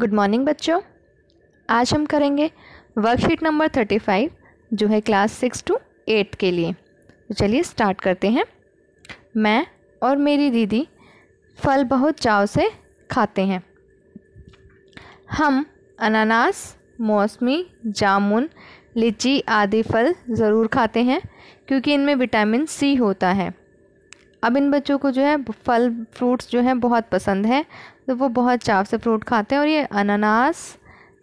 good morning बच्चों आज हम करेंगे वर्कशीट नंबर थर्टी फाइव जो है क्लास सिक्स टू एट के लिए तो चलिए स्टार्ट करते हैं मैं और मेरी दीदी फल बहुत चाव से खाते हैं हम अनानास मौसमी जामुन लीची आदि फल ज़रूर खाते हैं क्योंकि इनमें विटामिन सी होता है अब इन बच्चों को जो है फल फ्रूट्स जो हैं बहुत पसंद हैं तो वो बहुत चाव से फ्रूट खाते हैं और ये अनानास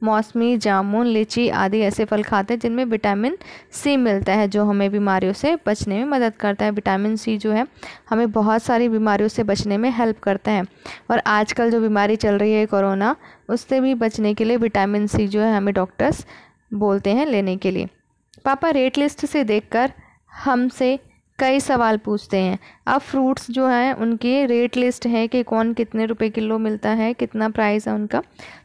मौसमी जामुन लीची आदि ऐसे फल खाते हैं जिनमें विटामिन सी मिलता है जो हमें बीमारियों से बचने में मदद करता है विटामिन सी जो है हमें बहुत सारी बीमारियों से बचने में हेल्प करता है और आजकल जो बीमारी चल रही है कोरोना उससे भी बचने के लिए विटामिन सी जो है हमें डॉक्टर्स बोलते हैं लेने के लिए पापा रेट लिस्ट से देखकर हमसे कई सवाल पूछते हैं अब फ्रूट्स जो हैं उनके रेट लिस्ट है कि कौन कितने रुपए किलो मिलता है कितना प्राइस है उनका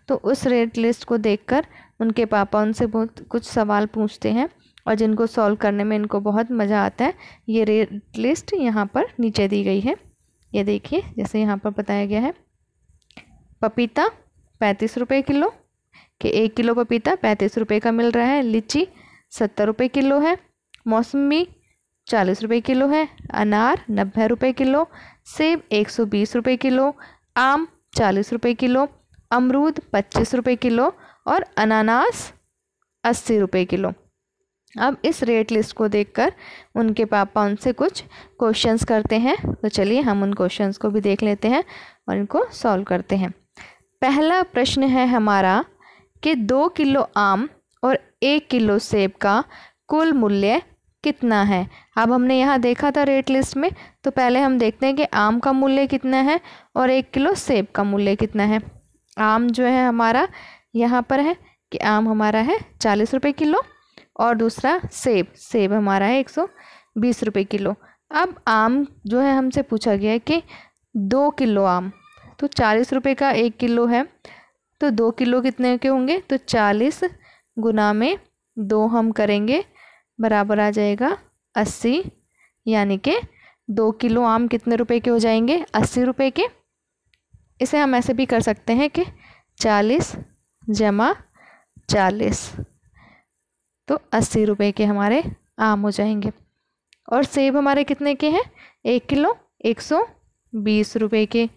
तो उस रेट लिस्ट को देखकर उनके पापा उनसे बहुत कुछ सवाल पूछते हैं और जिनको सॉल्व करने में इनको बहुत मज़ा आता है ये रेट लिस्ट यहाँ पर नीचे दी गई है ये देखिए जैसे यहाँ पर बताया गया है पपीता पैंतीस रुपये किलो कि एक किलो पपीता पैंतीस रुपये का मिल रहा है लीची सत्तर रुपये किलो है मौसमी चालीस रुपये किलो है अनार नब्बे रुपये किलो सेब एक सौ बीस रुपये किलो आम चालीस रुपये किलो अमरूद पच्चीस रुपये किलो और अनानास अस्सी रुपये किलो अब इस रेट लिस्ट को देखकर उनके पापा उनसे कुछ क्वेश्चंस करते हैं तो चलिए हम उन क्वेश्चंस को भी देख लेते हैं और इनको सॉल्व करते हैं पहला प्रश्न है हमारा कि दो किलो आम और एक किलो सेब का कुल मूल्य कितना है अब हमने यहाँ देखा था रेट लिस्ट में तो पहले हम देखते हैं कि आम का मूल्य कितना है और एक किलो सेब का मूल्य कितना है आम जो है हमारा यहाँ पर है कि आम हमारा है चालीस रुपये किलो और दूसरा सेब सेब हमारा है एक सौ बीस रुपये किलो अब आम जो है हमसे पूछा गया है कि दो किलो आम तो चालीस रुपये का एक किलो है तो दो किलो कितने के होंगे तो चालीस गुना में दो हम करेंगे बराबर आ जाएगा अस्सी यानी कि दो किलो आम कितने रुपए के हो जाएंगे अस्सी रुपए के इसे हम ऐसे भी कर सकते हैं कि चालीस जमा चालीस तो अस्सी रुपए के हमारे आम हो जाएंगे और सेब हमारे कितने के हैं एक किलो एक सौ बीस रुपये के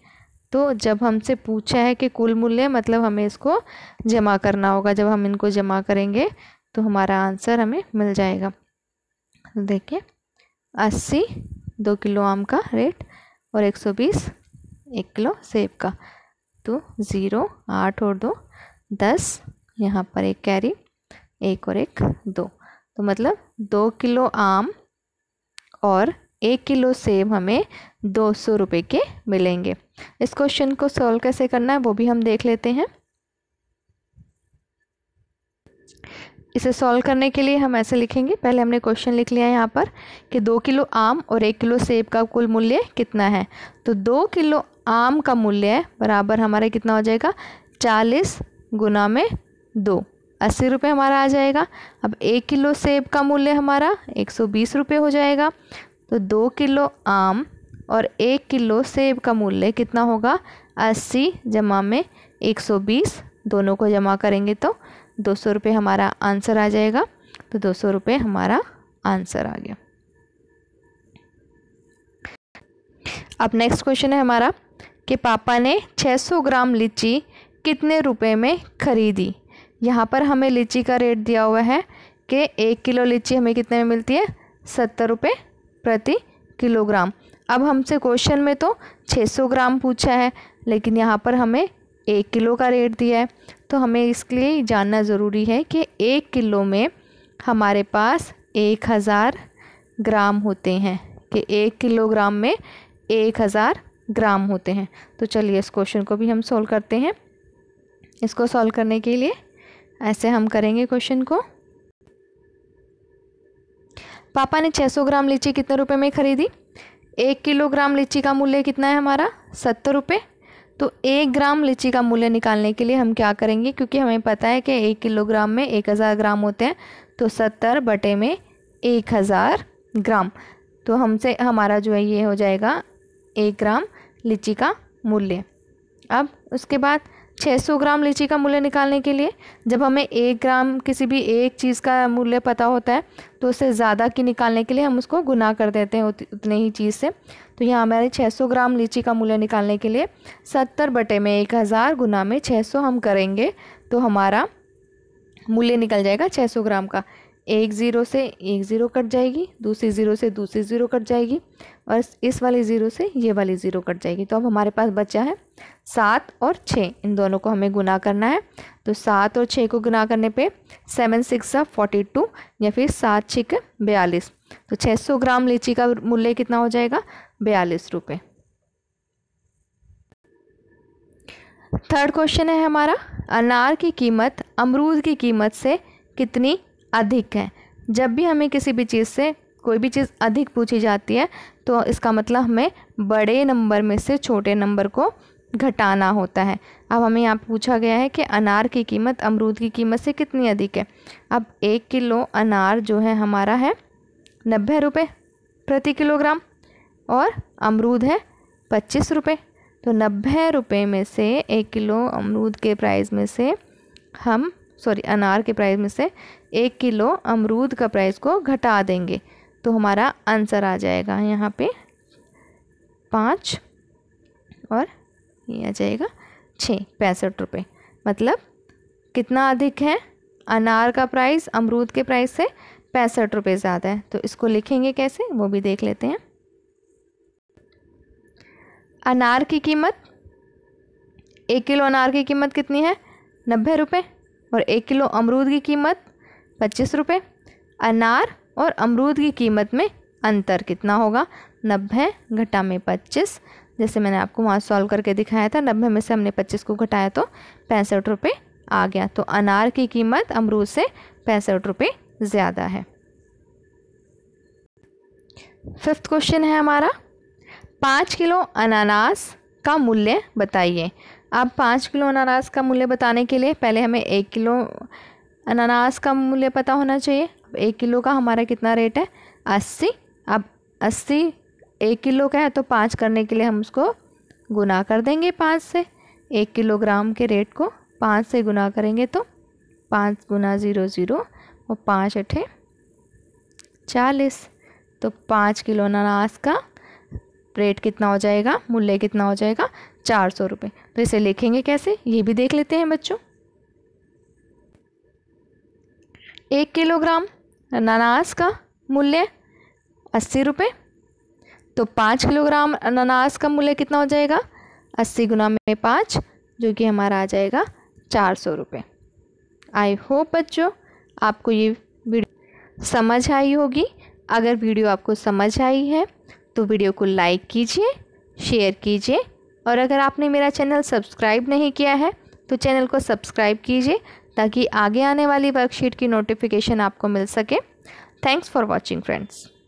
तो जब हमसे पूछा है कि कुल मूल्य मतलब हमें इसको जमा करना होगा जब हम इनको जमा करेंगे तो हमारा आंसर हमें मिल जाएगा देखिए अस्सी दो किलो आम का रेट और एक सौ बीस एक किलो सेब का तो ज़ीरो आठ और दो दस यहाँ पर एक कैरी एक और एक दो तो मतलब दो किलो आम और एक किलो सेब हमें दो सौ रुपये के मिलेंगे इस क्वेश्चन को सॉल्व कैसे करना है वो भी हम देख लेते हैं इसे सॉल्व करने के लिए हम ऐसे लिखेंगे पहले हमने क्वेश्चन लिख लिया है यहाँ पर कि दो किलो आम और एक किलो सेब का कुल मूल्य कितना है तो दो किलो आम का मूल्य बराबर हमारा कितना हो जाएगा चालीस गुना में दो अस्सी रुपये हमारा आ जाएगा अब एक किलो सेब का मूल्य हमारा एक सौ बीस रुपये हो जाएगा तो दो किलो आम और एक किलो सेब का मूल्य कितना होगा अस्सी जमा में एक सौ बीस दोनों को जमा करेंगे तो दो सौ रुपये हमारा आंसर आ जाएगा तो दो सौ रुपये हमारा आंसर आ गया अब नेक्स्ट क्वेश्चन है हमारा कि पापा ने 600 ग्राम लीची कितने रुपए में ख़रीदी यहाँ पर हमें लीची का रेट दिया हुआ है कि एक किलो लीची हमें कितने में मिलती है सत्तर रुपये प्रति किलोग्राम अब हमसे क्वेश्चन में तो 600 ग्राम पूछा है लेकिन यहाँ पर हमें एक किलो का रेट दिया है तो हमें इसके लिए जानना ज़रूरी है कि एक किलो में हमारे पास एक हज़ार ग्राम होते हैं कि एक किलोग्राम में एक हज़ार ग्राम होते हैं तो चलिए इस क्वेश्चन को भी हम सॉल्व करते हैं इसको सॉल्व करने के लिए ऐसे हम करेंगे क्वेश्चन को पापा ने 600 ग्राम लीची कितने रुपए में खरीदी एक किलोग्राम लीची का मूल्य कितना है हमारा सत्तर रुपये तो एक ग्राम लीची का मूल्य निकालने के लिए हम क्या करेंगे क्योंकि हमें पता है कि एक किलोग्राम में एक हज़ार ग्राम होते हैं तो सत्तर बटे में एक हज़ार ग्राम तो हमसे हमारा जो है ये हो जाएगा एक ग्राम लीची का मूल्य अब उसके बाद 600 ग्राम लीची का मूल्य निकालने के लिए जब हमें एक ग्राम किसी भी एक चीज़ का मूल्य पता होता है तो उससे ज़्यादा की निकालने के लिए हम उसको गुना कर देते हैं उतने ही चीज़ से तो यहाँ हमारे 600 ग्राम लीची का मूल्य निकालने के लिए 70 बटे में एक हज़ार गुना में 600 हम करेंगे तो हमारा मूल्य निकल जाएगा छः ग्राम का एक ज़ीरो से एक ज़ीरो कट जाएगी दूसरी ज़ीरो से दूसरी ज़ीरो कट जाएगी और इस वाली ज़ीरो से ये वाली ज़ीरो कट जाएगी तो अब हमारे पास बचा है सात और छः इन दोनों को हमें गुना करना है तो सात और छः को गुना करने पे सेवन सिक्स फोर्टी टू या फिर सात छिक बयालीस तो छः सौ ग्राम लीची का मूल्य कितना हो जाएगा बयालीस रुपये थर्ड क्वेश्चन है हमारा अनार की कीमत अमरूद की कीमत से कितनी अधिक है जब भी हमें किसी भी चीज़ से कोई भी चीज़ अधिक पूछी जाती है तो इसका मतलब हमें बड़े नंबर में से छोटे नंबर को घटाना होता है अब हमें यहाँ पूछा गया है कि अनार की कीमत अमरूद की कीमत से कितनी अधिक है अब एक किलो अनार जो है हमारा है नब्बे रुपये प्रति किलोग्राम और अमरूद है पच्चीस रुपये तो नब्बे रुपये में से एक किलो अमरूद के प्राइस में से हम सॉरी अनार के प्राइस में से एक किलो अमरूद का प्राइस को घटा देंगे तो हमारा आंसर आ जाएगा यहाँ पे पाँच और ये आ जाएगा छः पैंसठ रुपये मतलब कितना अधिक है अनार का प्राइस अमरूद के प्राइस से पैंसठ रुपये ज़्यादा है तो इसको लिखेंगे कैसे वो भी देख लेते हैं अनार की कीमत एक किलो अनार की कीमत कितनी है नब्बे रुपये और एक किलो अमरूद की कीमत पच्चीस रुपये अनार और अमरूद की कीमत में अंतर कितना होगा नब्बे घटा में पच्चीस जैसे मैंने आपको वहाँ सॉल्व करके दिखाया था नब्बे में से हमने पच्चीस को घटाया तो पैंसठ रुपये आ गया तो अनार की कीमत अमरूद से पैंसठ रुपये ज़्यादा है फिफ्थ क्वेश्चन है हमारा पाँच किलो अनानास का मूल्य बताइए आप पाँच किलो अनानास का मूल्य बताने के लिए पहले हमें एक किलो अनानास का मूल्य पता होना चाहिए एक किलो का हमारा कितना रेट है अस्सी अब अस्सी एक किलो का है तो पाँच करने के लिए हम उसको गुना कर देंगे पाँच से एक किलोग्राम के रेट को पाँच से गुना करेंगे तो पाँच गुना ज़ीरो ज़ीरो और पाँच अठे चालीस तो पाँच किलो अनानास का रेट कितना हो जाएगा मूल्य कितना हो जाएगा चार सौ रुपये तो इसे लिखेंगे कैसे ये भी देख लेते हैं बच्चों एक किलोग्राम अनानास का मूल्य अस्सी रुपये तो पाँच किलोग्राम अनानास का मूल्य कितना हो जाएगा अस्सी गुना में पाँच जो कि हमारा आ जाएगा चार सौ रुपये आई होप बच्चों आपको ये वीडियो समझ आई होगी अगर वीडियो आपको समझ आई है तो वीडियो को लाइक कीजिए शेयर कीजिए और अगर आपने मेरा चैनल सब्सक्राइब नहीं किया है तो चैनल को सब्सक्राइब कीजिए ताकि आगे आने वाली वर्कशीट की नोटिफिकेशन आपको मिल सके थैंक्स फॉर वॉचिंग फ्रेंड्स